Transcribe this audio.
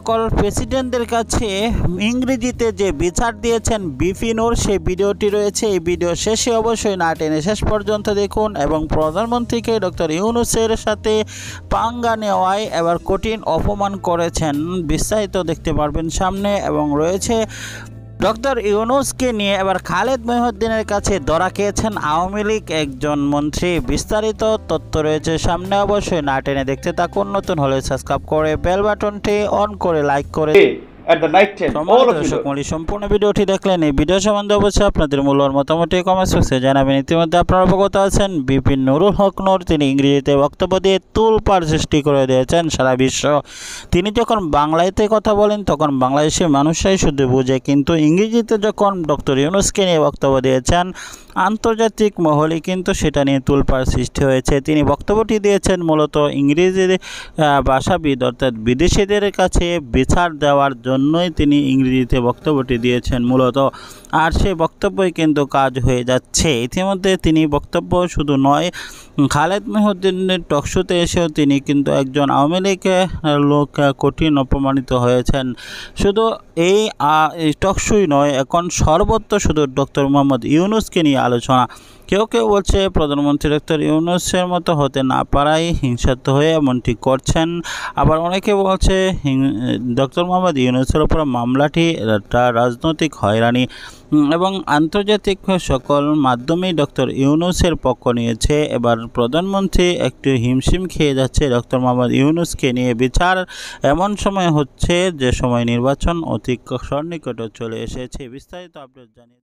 সকল প্রেসিডেন্টদের কাছে ইংরেজিতে যে বিচার দিয়েছেন ওর সেই ভিডিওটি রয়েছে এই ভিডিও শেষে অবশ্যই না টেনে শেষ পর্যন্ত দেখুন এবং প্রধানমন্ত্রীকে ডক্টর ইউনুসের সাথে পাঙ্গা নেওয়ায় এবার কঠিন অপমান করেছেন বিস্তারিত দেখতে পারবেন সামনে এবং রয়েছে ডক্টর ইউনুসকে নিয়ে এবার খালেদ মহিউদ্দিনের কাছে ধরা খেয়েছেন আওয়ামী লীগ একজন মন্ত্রী বিস্তারিত তথ্য রয়েছে সামনে অবশ্যই না টেনে দেখতে থাকুন নতুন হলে সাবস্ক্রাইব করে বেল বাটনটি অন করে লাইক করে at the night দেখলেন এই সম্বন্ধে অবশ্যই আপনাদের ইতিমধ্যে আপনারা অবগত আছেন নুরুল তিনি ইংরেজিতে বক্তব্য দিয়ে তুলপার সৃষ্টি করে দিয়েছেন সারা বিশ্ব তিনি যখন বাংলাতে কথা বলেন তখন বাংলাদেশের শুধু বুঝে কিন্তু ইংরেজিতে যখন ডক্টর ইউনুসকে নিয়ে বক্তব্য দিয়েছেন আন্তর্জাতিক মহলে কিন্তু সেটা নিয়ে তুলপার সৃষ্টি হয়েছে তিনি বক্তব্যটি দিয়েছেন মূলত ইংরেজি ভাষাবিদ অর্থাৎ বিদেশিদের কাছে বিচার দেওয়ার জন্যই তিনি ইংরেজিতে বক্তব্যটি দিয়েছেন মূলত আর সে বক্তব্যই কিন্তু কাজ হয়ে যাচ্ছে ইতিমধ্যে তিনি বক্তব্য শুধু নয় খালেদ মেহুদ্দিনের টকশোতে এসেও তিনি কিন্তু একজন আওয়ামী লীগের লোক কঠিন অপমানিত হয়েছেন শুধু এই টকশুই নয় এখন সর্বত্র শুধু ডক্টর মোহাম্মদ ইউনুসকে নিয়ে আলোচনা কেউ কেউ বলছে প্রধানমন্ত্রী ডক্টর ইউনুসের মতো হতে না পারাই হিংসাত্ম হয়ে এমনটি করছেন আবার অনেকে বলছে ডক্টর মোহাম্মদ ইউনুসের ওপর মামলাটি রাজনৈতিক হয়রানি এবং আন্তর্জাতিক সকল মাধ্যমে ডক্টর ইউনুসের পক্ষ নিয়েছে এবার প্রধানমন্ত্রী একটু হিমশিম খেয়ে যাচ্ছে ডক্টর মোহাম্মদ ইউনুসকে নিয়ে বিচার এমন সময় হচ্ছে যে সময় নির্বাচন অতি সন্নিকটে চলে এসেছে বিস্তারিত আপডেট জানিয়ে